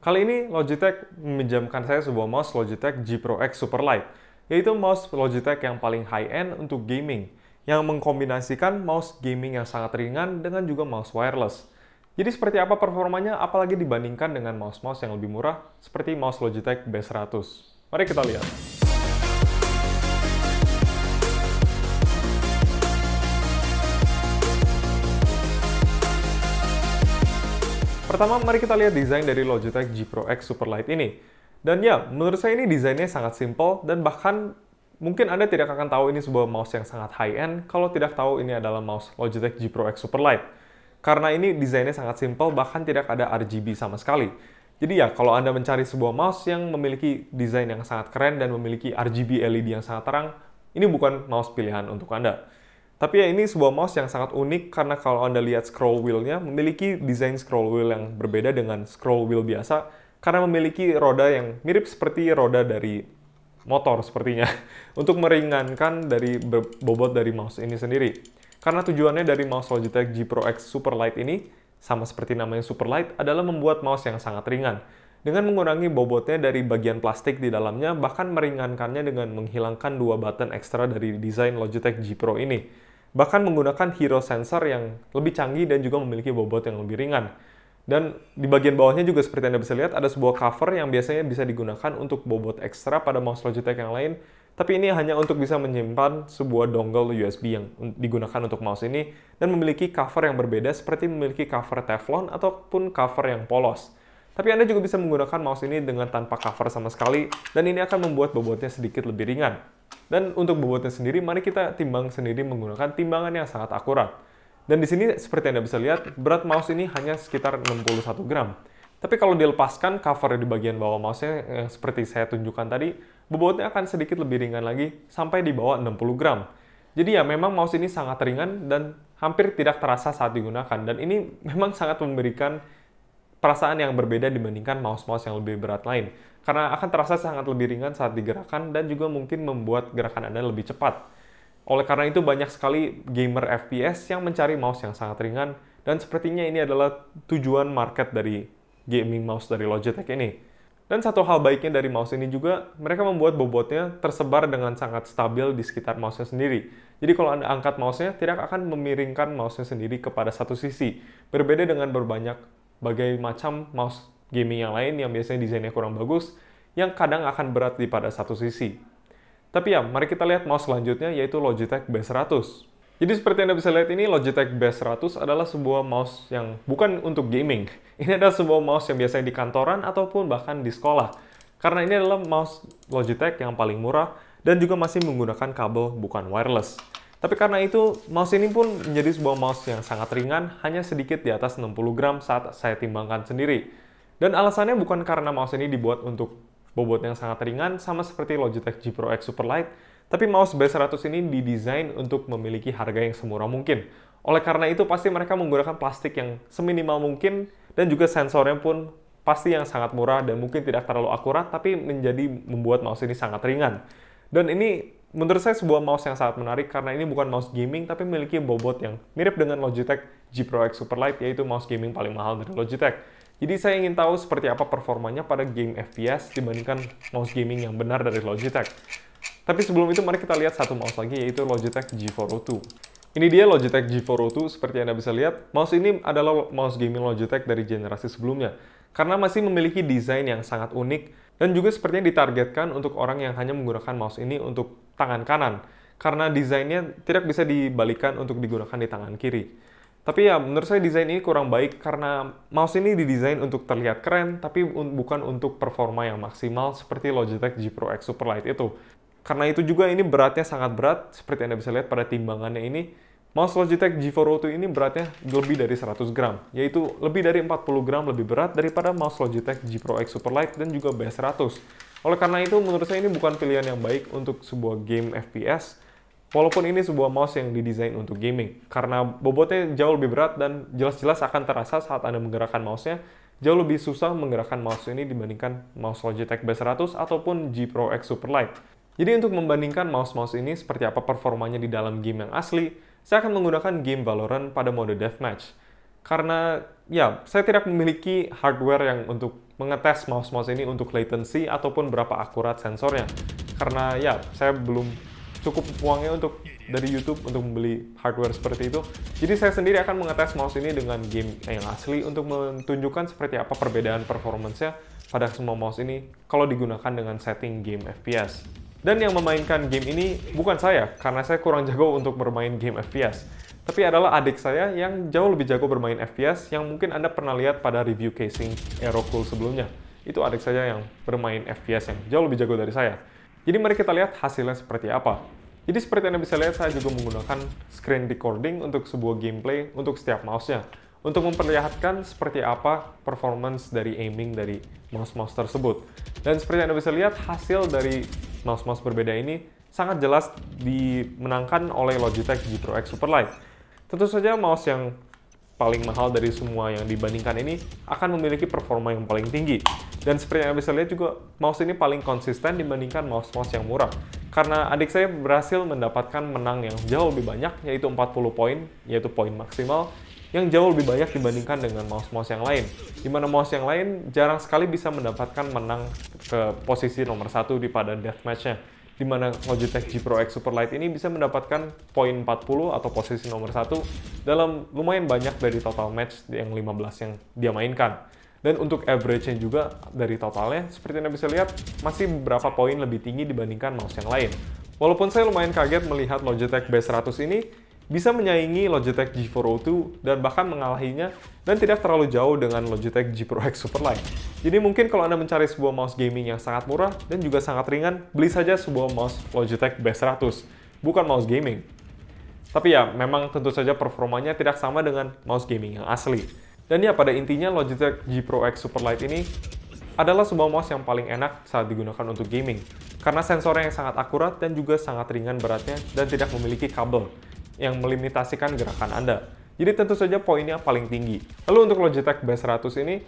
Kali ini Logitech meminjamkan saya sebuah mouse Logitech G Pro X Superlight, yaitu mouse Logitech yang paling high-end untuk gaming, yang mengkombinasikan mouse gaming yang sangat ringan dengan juga mouse wireless. Jadi seperti apa performanya apalagi dibandingkan dengan mouse-mouse yang lebih murah seperti mouse Logitech B100. Mari kita lihat. Pertama, mari kita lihat desain dari Logitech G Pro X Superlight ini. Dan ya, menurut saya ini desainnya sangat simple dan bahkan mungkin Anda tidak akan tahu ini sebuah mouse yang sangat high-end kalau tidak tahu ini adalah mouse Logitech G Pro X Superlight. Karena ini desainnya sangat simple, bahkan tidak ada RGB sama sekali. Jadi ya, kalau Anda mencari sebuah mouse yang memiliki desain yang sangat keren dan memiliki RGB LED yang sangat terang, ini bukan mouse pilihan untuk Anda. Tapi ya ini sebuah mouse yang sangat unik karena kalau Anda lihat scroll wheel-nya memiliki desain scroll wheel yang berbeda dengan scroll wheel biasa karena memiliki roda yang mirip seperti roda dari motor sepertinya untuk meringankan dari bobot dari mouse ini sendiri. Karena tujuannya dari mouse Logitech G Pro X Super Light ini sama seperti namanya Super Light adalah membuat mouse yang sangat ringan dengan mengurangi bobotnya dari bagian plastik di dalamnya bahkan meringankannya dengan menghilangkan dua button ekstra dari desain Logitech G Pro ini bahkan menggunakan Hero sensor yang lebih canggih dan juga memiliki bobot yang lebih ringan. Dan di bagian bawahnya juga seperti Anda bisa lihat ada sebuah cover yang biasanya bisa digunakan untuk bobot ekstra pada mouse Logitech yang lain, tapi ini hanya untuk bisa menyimpan sebuah dongle USB yang digunakan untuk mouse ini dan memiliki cover yang berbeda seperti memiliki cover teflon ataupun cover yang polos. Tapi Anda juga bisa menggunakan mouse ini dengan tanpa cover sama sekali dan ini akan membuat bobotnya sedikit lebih ringan. Dan untuk bobotnya sendiri, mari kita timbang sendiri menggunakan timbangan yang sangat akurat. Dan di sini seperti Anda bisa lihat, berat mouse ini hanya sekitar 61 gram. Tapi kalau dilepaskan cover di bagian bawah mouse-nya eh, seperti saya tunjukkan tadi, bobotnya akan sedikit lebih ringan lagi sampai di bawah 60 gram. Jadi ya memang mouse ini sangat ringan dan hampir tidak terasa saat digunakan. Dan ini memang sangat memberikan perasaan yang berbeda dibandingkan mouse-mouse yang lebih berat lain karena akan terasa sangat lebih ringan saat digerakkan dan juga mungkin membuat gerakan Anda lebih cepat. Oleh karena itu banyak sekali gamer FPS yang mencari mouse yang sangat ringan dan sepertinya ini adalah tujuan market dari gaming mouse dari Logitech ini. Dan satu hal baiknya dari mouse ini juga, mereka membuat bobotnya tersebar dengan sangat stabil di sekitar mouse-nya sendiri. Jadi kalau Anda angkat mouse-nya, tidak akan memiringkan mouse-nya sendiri kepada satu sisi. Berbeda dengan berbanyak bagai macam mouse gaming yang lain yang biasanya desainnya kurang bagus, yang kadang akan berat di pada satu sisi. Tapi ya, mari kita lihat mouse selanjutnya, yaitu Logitech B100. Jadi seperti yang Anda bisa lihat ini, Logitech B100 adalah sebuah mouse yang bukan untuk gaming. Ini adalah sebuah mouse yang biasanya di kantoran ataupun bahkan di sekolah. Karena ini adalah mouse Logitech yang paling murah dan juga masih menggunakan kabel bukan wireless. Tapi karena itu, mouse ini pun menjadi sebuah mouse yang sangat ringan, hanya sedikit di atas 60 gram saat saya timbangkan sendiri. Dan alasannya bukan karena mouse ini dibuat untuk bobot yang sangat ringan, sama seperti Logitech G Pro X Superlight, tapi mouse B100 ini didesain untuk memiliki harga yang semurah mungkin. Oleh karena itu, pasti mereka menggunakan plastik yang seminimal mungkin, dan juga sensornya pun pasti yang sangat murah dan mungkin tidak terlalu akurat, tapi menjadi membuat mouse ini sangat ringan. Dan ini menurut saya sebuah mouse yang sangat menarik karena ini bukan mouse gaming, tapi memiliki bobot yang mirip dengan Logitech G Pro X Superlight, yaitu mouse gaming paling mahal dari Logitech. Jadi saya ingin tahu seperti apa performanya pada game FPS dibandingkan mouse gaming yang benar dari Logitech. Tapi sebelum itu mari kita lihat satu mouse lagi yaitu Logitech G402. Ini dia Logitech G402, seperti Anda bisa lihat, mouse ini adalah mouse gaming Logitech dari generasi sebelumnya, karena masih memiliki desain yang sangat unik, dan juga sepertinya ditargetkan untuk orang yang hanya menggunakan mouse ini untuk tangan kanan, karena desainnya tidak bisa dibalikan untuk digunakan di tangan kiri. Tapi ya menurut saya desain ini kurang baik karena mouse ini didesain untuk terlihat keren tapi un bukan untuk performa yang maksimal seperti Logitech G Pro X Superlight itu. Karena itu juga ini beratnya sangat berat seperti Anda bisa lihat pada timbangannya ini. Mouse Logitech g 402 ini beratnya lebih dari 100 gram, yaitu lebih dari 40 gram lebih berat daripada mouse Logitech G Pro X Superlight dan juga B100. Oleh karena itu, menurut saya ini bukan pilihan yang baik untuk sebuah game FPS Walaupun ini sebuah mouse yang didesain untuk gaming, karena bobotnya jauh lebih berat dan jelas-jelas akan terasa saat Anda menggerakkan mouse-nya, jauh lebih susah menggerakkan mouse ini dibandingkan mouse Logitech B100 ataupun G Pro X Superlight. Jadi untuk membandingkan mouse-mouse ini seperti apa performanya di dalam game yang asli, saya akan menggunakan game Valorant pada mode deathmatch. Karena ya, saya tidak memiliki hardware yang untuk mengetes mouse-mouse ini untuk latency ataupun berapa akurat sensornya. Karena ya, saya belum cukup uangnya untuk dari YouTube untuk membeli hardware seperti itu. Jadi saya sendiri akan mengetes mouse ini dengan game yang asli untuk menunjukkan seperti apa perbedaan performancenya pada semua mouse ini kalau digunakan dengan setting game FPS. Dan yang memainkan game ini bukan saya, karena saya kurang jago untuk bermain game FPS. Tapi adalah adik saya yang jauh lebih jago bermain FPS, yang mungkin Anda pernah lihat pada review casing Aerocool sebelumnya. Itu adik saya yang bermain FPS yang jauh lebih jago dari saya. Jadi mari kita lihat hasilnya seperti apa. Jadi seperti Anda bisa lihat, saya juga menggunakan screen recording untuk sebuah gameplay untuk setiap mouse-nya. Untuk memperlihatkan seperti apa performance dari aiming dari mouse-mouse tersebut. Dan seperti Anda bisa lihat, hasil dari mouse-mouse berbeda ini sangat jelas dimenangkan oleh Logitech G Pro X Superlight. Tentu saja mouse yang paling mahal dari semua yang dibandingkan ini akan memiliki performa yang paling tinggi. Dan seperti yang bisa lihat juga, mouse ini paling konsisten dibandingkan mouse-mouse yang murah. Karena adik saya berhasil mendapatkan menang yang jauh lebih banyak, yaitu 40 poin, yaitu poin maksimal, yang jauh lebih banyak dibandingkan dengan mouse-mouse yang lain. Di mana mouse yang lain jarang sekali bisa mendapatkan menang ke posisi nomor satu di pada deathmatch-nya. Di mana Logitech G Pro X Superlight ini bisa mendapatkan poin 40 atau posisi nomor satu dalam lumayan banyak dari total match yang 15 yang dia mainkan. Dan untuk average-nya juga dari totalnya, seperti Anda bisa lihat, masih beberapa poin lebih tinggi dibandingkan mouse yang lain. Walaupun saya lumayan kaget melihat Logitech B100 ini bisa menyaingi Logitech G402 dan bahkan mengalahinya dan tidak terlalu jauh dengan Logitech G Pro X Superlight. Jadi mungkin kalau Anda mencari sebuah mouse gaming yang sangat murah dan juga sangat ringan, beli saja sebuah mouse Logitech B100, bukan mouse gaming. Tapi ya, memang tentu saja performanya tidak sama dengan mouse gaming yang asli. Dan ya pada intinya Logitech G Pro X Superlight ini adalah sebuah mouse yang paling enak saat digunakan untuk gaming karena sensornya yang sangat akurat dan juga sangat ringan beratnya dan tidak memiliki kabel yang melimitasikan gerakan Anda. Jadi tentu saja poinnya paling tinggi. Lalu untuk Logitech B100 ini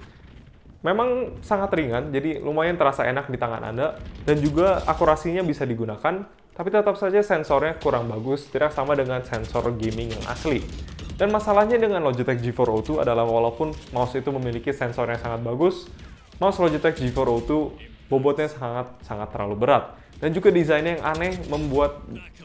memang sangat ringan, jadi lumayan terasa enak di tangan Anda dan juga akurasinya bisa digunakan, tapi tetap saja sensornya kurang bagus, tidak sama dengan sensor gaming yang asli. Dan masalahnya dengan Logitech G402 adalah walaupun mouse itu memiliki sensor yang sangat bagus, mouse Logitech G402 bobotnya sangat sangat terlalu berat. Dan juga desainnya yang aneh membuat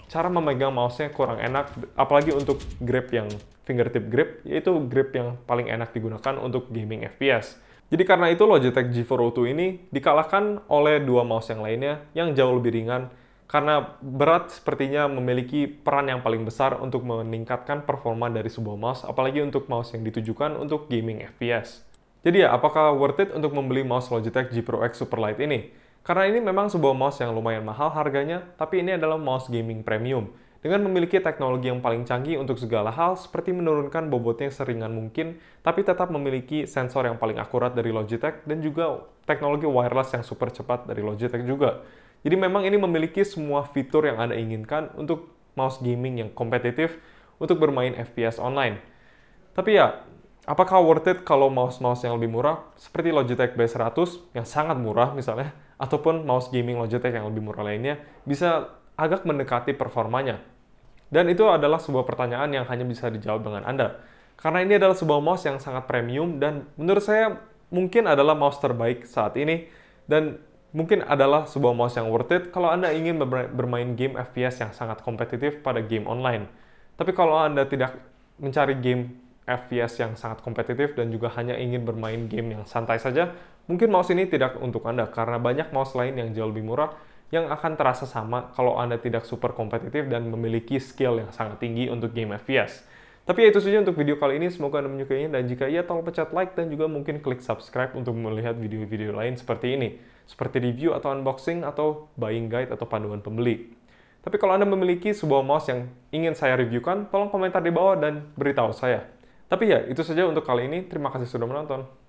cara memegang mouse-nya kurang enak, apalagi untuk grip yang fingertip grip, yaitu grip yang paling enak digunakan untuk gaming FPS. Jadi karena itu Logitech G402 ini dikalahkan oleh dua mouse yang lainnya yang jauh lebih ringan karena berat sepertinya memiliki peran yang paling besar untuk meningkatkan performa dari sebuah mouse, apalagi untuk mouse yang ditujukan untuk gaming FPS. Jadi ya, apakah worth it untuk membeli mouse Logitech G Pro X Superlight ini? Karena ini memang sebuah mouse yang lumayan mahal harganya, tapi ini adalah mouse gaming premium. Dengan memiliki teknologi yang paling canggih untuk segala hal, seperti menurunkan bobotnya seringan mungkin, tapi tetap memiliki sensor yang paling akurat dari Logitech, dan juga teknologi wireless yang super cepat dari Logitech juga. Jadi memang ini memiliki semua fitur yang Anda inginkan untuk mouse gaming yang kompetitif untuk bermain FPS online. Tapi ya, apakah worth it kalau mouse-mouse yang lebih murah seperti Logitech B100 yang sangat murah misalnya, ataupun mouse gaming Logitech yang lebih murah lainnya bisa agak mendekati performanya. Dan itu adalah sebuah pertanyaan yang hanya bisa dijawab dengan Anda. Karena ini adalah sebuah mouse yang sangat premium dan menurut saya mungkin adalah mouse terbaik saat ini dan mungkin adalah sebuah mouse yang worth it kalau Anda ingin bermain game FPS yang sangat kompetitif pada game online. Tapi kalau Anda tidak mencari game FPS yang sangat kompetitif dan juga hanya ingin bermain game yang santai saja, mungkin mouse ini tidak untuk Anda karena banyak mouse lain yang jauh lebih murah yang akan terasa sama kalau Anda tidak super kompetitif dan memiliki skill yang sangat tinggi untuk game FPS. Tapi ya itu saja untuk video kali ini, semoga Anda menyukainya dan jika iya tolong pencet like dan juga mungkin klik subscribe untuk melihat video-video lain seperti ini, seperti review atau unboxing atau buying guide atau panduan pembeli. Tapi kalau Anda memiliki sebuah mouse yang ingin saya reviewkan, tolong komentar di bawah dan beritahu saya. Tapi ya, itu saja untuk kali ini. Terima kasih sudah menonton.